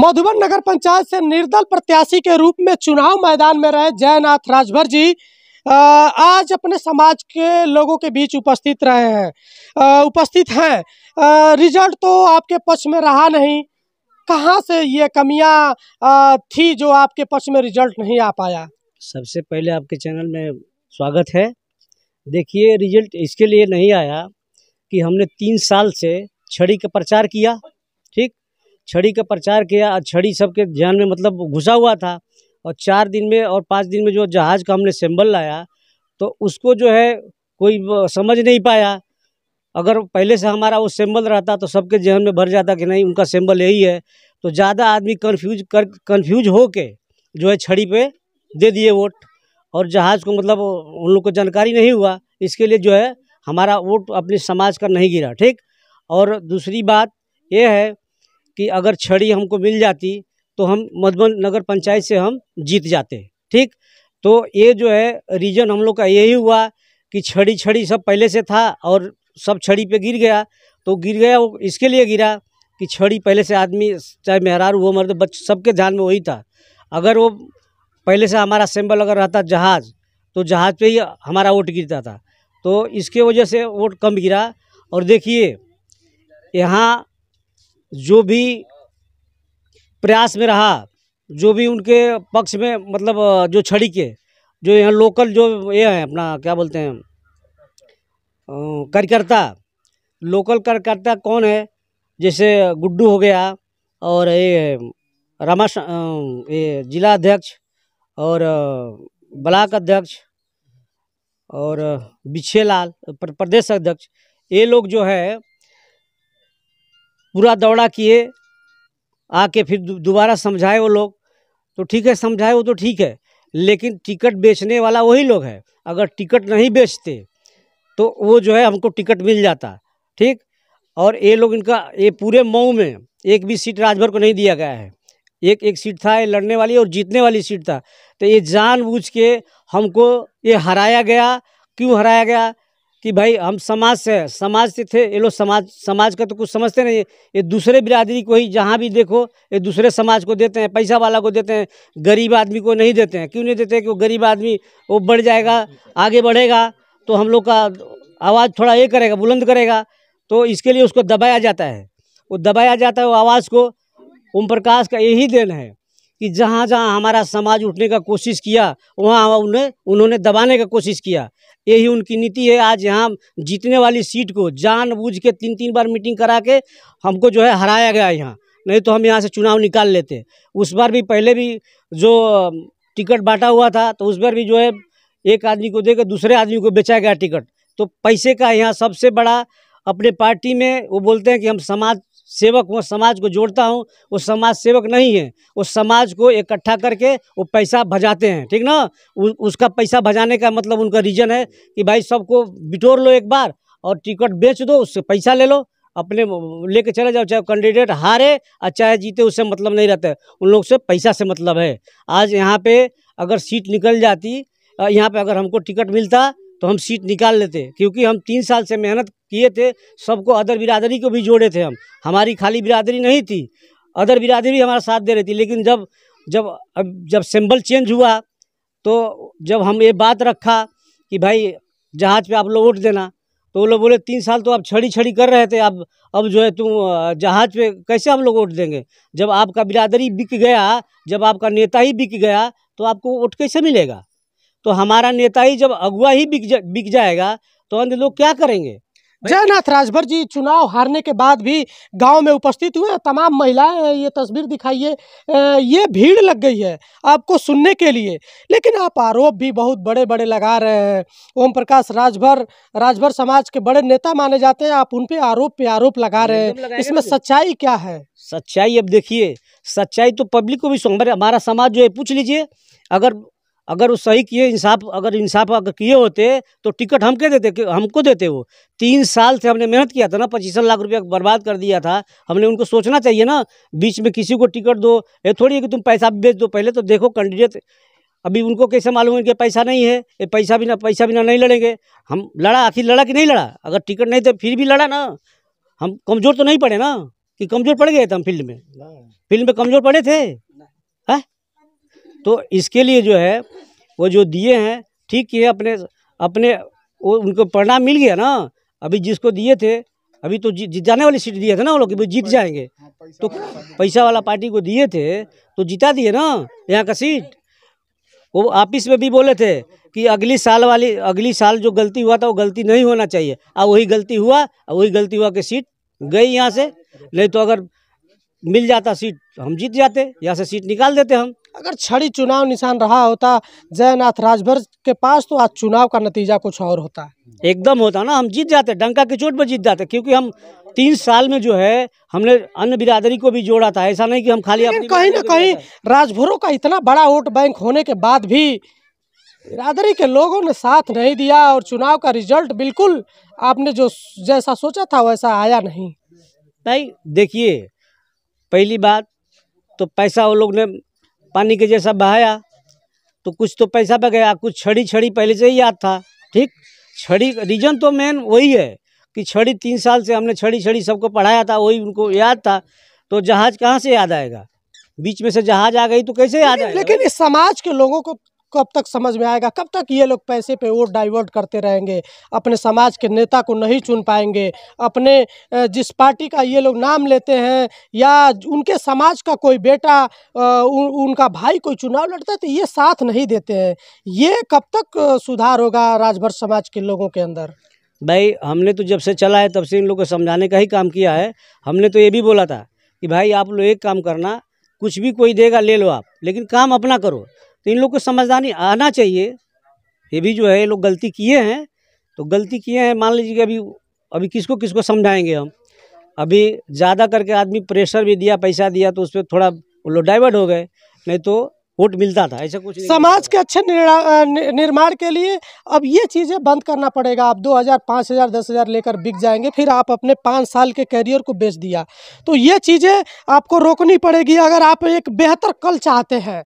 मधुबन नगर पंचायत से निर्दल प्रत्याशी के रूप में चुनाव मैदान में रहे जयनाथ राजभर जी आज अपने समाज के लोगों के बीच उपस्थित रहे हैं उपस्थित हैं रिजल्ट तो आपके पक्ष में रहा नहीं कहाँ से ये कमियाँ थी जो आपके पक्ष में रिजल्ट नहीं आ पाया सबसे पहले आपके चैनल में स्वागत है देखिए रिजल्ट इसके लिए नहीं आया कि हमने तीन साल से छड़ी का प्रचार किया ठीक छड़ी का प्रचार किया और छड़ी सबके ध्यान में मतलब घुसा हुआ था और चार दिन में और पाँच दिन में जो जहाज़ का हमने सेम्बल लाया तो उसको जो है कोई समझ नहीं पाया अगर पहले से हमारा वो सेम्बल रहता तो सबके जहन में भर जाता कि नहीं उनका सेम्बल यही है तो ज़्यादा आदमी कन्फ्यूज कर कन्फ्यूज हो के जो है छड़ी पे दे दिए वोट और जहाज़ को मतलब उन लोग को जानकारी नहीं हुआ इसके लिए जो है हमारा वोट अपने समाज का नहीं गिरा ठीक और दूसरी बात यह है कि अगर छड़ी हमको मिल जाती तो हम मधुबन नगर पंचायत से हम जीत जाते ठीक तो ये जो है रीजन हम लोग का यही हुआ कि छड़ी छड़ी सब पहले से था और सब छड़ी पे गिर गया तो गिर गया वो इसके लिए गिरा कि छड़ी पहले से आदमी चाहे मेहरार हुआ मर्द बच सबके ध्यान में वही था अगर वो पहले से हमारा सिंबल अगर रहता जहाज़ तो जहाज़ पे ही हमारा वोट गिरता था तो इसके वजह से वोट कम गिरा और देखिए यहाँ जो भी प्रयास में रहा जो भी उनके पक्ष में मतलब जो छड़ी के जो यहाँ लोकल जो ये हैं अपना क्या बोलते हैं कार्यकर्ता लोकल कार्यकर्ता कौन है जैसे गुड्डू हो गया और ये रामा ये जिला अध्यक्ष और ब्लाक अध्यक्ष और बिछे लाल प्रदेश अध्यक्ष ये लोग जो है पूरा दौड़ा किए आके फिर दोबारा समझाए वो लोग तो ठीक है समझाए वो तो ठीक है लेकिन टिकट बेचने वाला वही लोग है अगर टिकट नहीं बेचते तो वो जो है हमको टिकट मिल जाता ठीक और ये लोग इनका ये पूरे मऊ में एक भी सीट राजभर को नहीं दिया गया है एक एक सीट था ये लड़ने वाली और जीतने वाली सीट था तो ये जानबूझ के हमको ये हराया गया क्यों हराया गया कि भाई हम समाज से समाज से थे ये लोग समाज समाज का तो कुछ समझते नहीं ये दूसरे बिरादरी को ही जहाँ भी देखो ये दूसरे समाज को देते हैं पैसा वाला को देते हैं गरीब आदमी को नहीं देते हैं क्यों नहीं देते हैं कि वो गरीब आदमी वो बढ़ जाएगा आगे बढ़ेगा तो हम लोग का आवाज़ थोड़ा ये करेगा बुलंद करेगा तो इसके लिए उसको दबाया जाता है वो दबाया जाता है वो आवाज़ को ओम प्रकाश का यही देन है कि जहाँ जहाँ हमारा समाज उठने का कोशिश किया वहाँ उन्हें उन्होंने दबाने का कोशिश किया यही उनकी नीति है आज यहाँ जीतने वाली सीट को जानबूझ के तीन तीन बार मीटिंग करा के हमको जो है हराया गया यहाँ नहीं तो हम यहाँ से चुनाव निकाल लेते उस बार भी पहले भी जो टिकट बांटा हुआ था तो उस बार भी जो है एक आदमी को देकर दूसरे आदमी को बेचा गया टिकट तो पैसे का यहाँ सबसे बड़ा अपने पार्टी में वो बोलते हैं कि हम समाज सेवक हूँ समाज को जोड़ता हूँ वो समाज सेवक नहीं है वो समाज को इकट्ठा करके वो पैसा भजाते हैं ठीक ना उसका पैसा भजाने का मतलब उनका रीज़न है कि भाई सबको बिटोर लो एक बार और टिकट बेच दो उससे पैसा ले लो अपने लेके चले जाओ चाहे कैंडिडेट हारे और चाहे जीते उससे मतलब नहीं रहता उन लोग से पैसा से मतलब है आज यहाँ पे अगर सीट निकल जाती यहाँ पे अगर हमको टिकट मिलता तो हम सीट निकाल लेते क्योंकि हम तीन साल से मेहनत किए थे सबको अदर बिरादरी को भी जोड़े थे हम हमारी खाली बिरादरी नहीं थी अदर बिरादरी भी हमारा साथ दे रही थी लेकिन जब जब अब जब सिंबल चेंज हुआ तो जब हम ये बात रखा कि भाई जहाज़ पे आप लोग वोट देना तो वो लोग बोले तीन साल तो आप छड़ी छड़ी कर रहे थे अब अब जो है तुम जहाज़ पे कैसे हम लोग वोट देंगे जब आपका बिरादरी बिक गया जब आपका नेता ही बिक गया तो आपको वोट कैसे मिलेगा तो हमारा नेता ही जब अगुआ ही बिक जा, बिक जाएगा तो अंध लोग क्या करेंगे जयनाथ राजभर जी चुनाव हारने के बाद भी गांव में उपस्थित हुए तमाम महिलाएं ये तस्वीर दिखाइए ये भीड़ लग गई है आपको सुनने के लिए लेकिन आप आरोप भी बहुत बड़े बड़े लगा रहे हैं ओम प्रकाश राजभर राजभर समाज के बड़े नेता माने जाते हैं आप उन पे आरोप पे आरोप लगा रहे हैं इसमें सच्चाई क्या है सच्चाई अब देखिए सच्चाई तो पब्लिक को भी हमारा समाज जो है पूछ लीजिए अगर अगर वो सही किए इंसाफ अगर इंसाफ अगर किए होते तो टिकट हम क्या देते हमको देते वो तीन साल से हमने मेहनत किया था ना पच्चीस लाख रुपया बर्बाद कर दिया था हमने उनको सोचना चाहिए ना बीच में किसी को टिकट दो ये थोड़ी है कि तुम पैसा बेच दो पहले तो देखो कैंडिडेट अभी उनको कैसे मालूम है कि पैसा नहीं है ये पैसा बिना पैसा बिना नहीं लड़ेंगे हम लड़ा आखिर लड़ा कि नहीं लड़ा अगर टिकट नहीं तो फिर भी लड़ा ना हम कमज़ोर तो नहीं पड़े ना कि कमज़ोर पड़ गए थे हम फील्ड में फील्ड में कमज़ोर पड़े थे है तो इसके लिए जो है वो जो दिए हैं ठीक है अपने अपने वो उनको परिणाम मिल गया ना अभी जिसको दिए थे अभी तो जी, जाने वाली सीट दिए थे ना वो लोग कि जीत जाएंगे तो पैसा वाला पार्टी को दिए थे तो जिता दिए ना यहाँ का सीट वो ऑफिस में भी बोले थे कि अगली साल वाली अगली साल जो गलती हुआ था वो गलती नहीं होना चाहिए और वही गलती हुआ और वही गलती हुआ कि सीट गई यहाँ से नहीं तो अगर मिल जाता सीट हम जीत जाते यहाँ से सीट निकाल देते हम अगर छड़ी चुनाव निशान रहा होता जयनाथ राजभर के पास तो आज चुनाव का नतीजा कुछ और होता एकदम होता ना हम जीत जाते डंका की चोट पर जीत जाते क्योंकि हम तीन साल में जो है हमने अन्य बिरादरी को भी जोड़ा था ऐसा नहीं कि हम खाली अपनी कहीं ना कहीं राजभरों का इतना बड़ा वोट बैंक होने के बाद भी बिरादरी के लोगों ने साथ नहीं दिया और चुनाव का रिजल्ट बिल्कुल आपने जो जैसा सोचा था वैसा आया नहीं भाई देखिए पहली बात तो पैसा वो लोग ने पानी के जैसा बहाया तो कुछ तो पैसा बह गया कुछ छड़ी छड़ी पहले से ही याद था ठीक छड़ी रीजन तो मेन वही है कि छड़ी तीन साल से हमने छड़ी छड़ी सबको पढ़ाया था वही उनको याद था तो जहाज कहाँ से याद आएगा बीच में से जहाज आ गई तो कैसे याद आएगा लेकिन इस समाज के लोगों को कब तक समझ में आएगा कब तक ये लोग पैसे पे वोट डाइवर्ट करते रहेंगे अपने समाज के नेता को नहीं चुन पाएंगे अपने जिस पार्टी का ये लोग नाम लेते हैं या उनके समाज का कोई बेटा उ, उनका भाई कोई चुनाव लड़ता है तो ये साथ नहीं देते हैं ये कब तक सुधार होगा राजभर समाज के लोगों के अंदर भाई हमने तो जब से चला है तब से इन लोगों को समझाने का ही काम किया है हमने तो ये भी बोला था कि भाई आप लोग एक काम करना कुछ भी कोई देगा ले लो आप लेकिन काम अपना करो तो इन लोग को समझदारी आना चाहिए ये भी जो है ये लोग गलती किए हैं तो गलती किए हैं मान लीजिए कि अभी अभी किसको किसको समझाएंगे हम अभी ज़्यादा करके आदमी प्रेशर भी दिया पैसा दिया तो उस पर थोड़ा वो लोग डाइवर्ट हो गए नहीं तो वोट मिलता था ऐसा कुछ समाज के अच्छे निर्माण के लिए अब ये चीज़ें बंद करना पड़ेगा आप दो हज़ार पाँच हज़ार दस हज़ार लेकर बिक जाएंगे फिर आप अपने पाँच साल के करियर को बेच दिया तो ये चीज़ें आपको रोकनी पड़ेगी अगर आप एक बेहतर कल चाहते हैं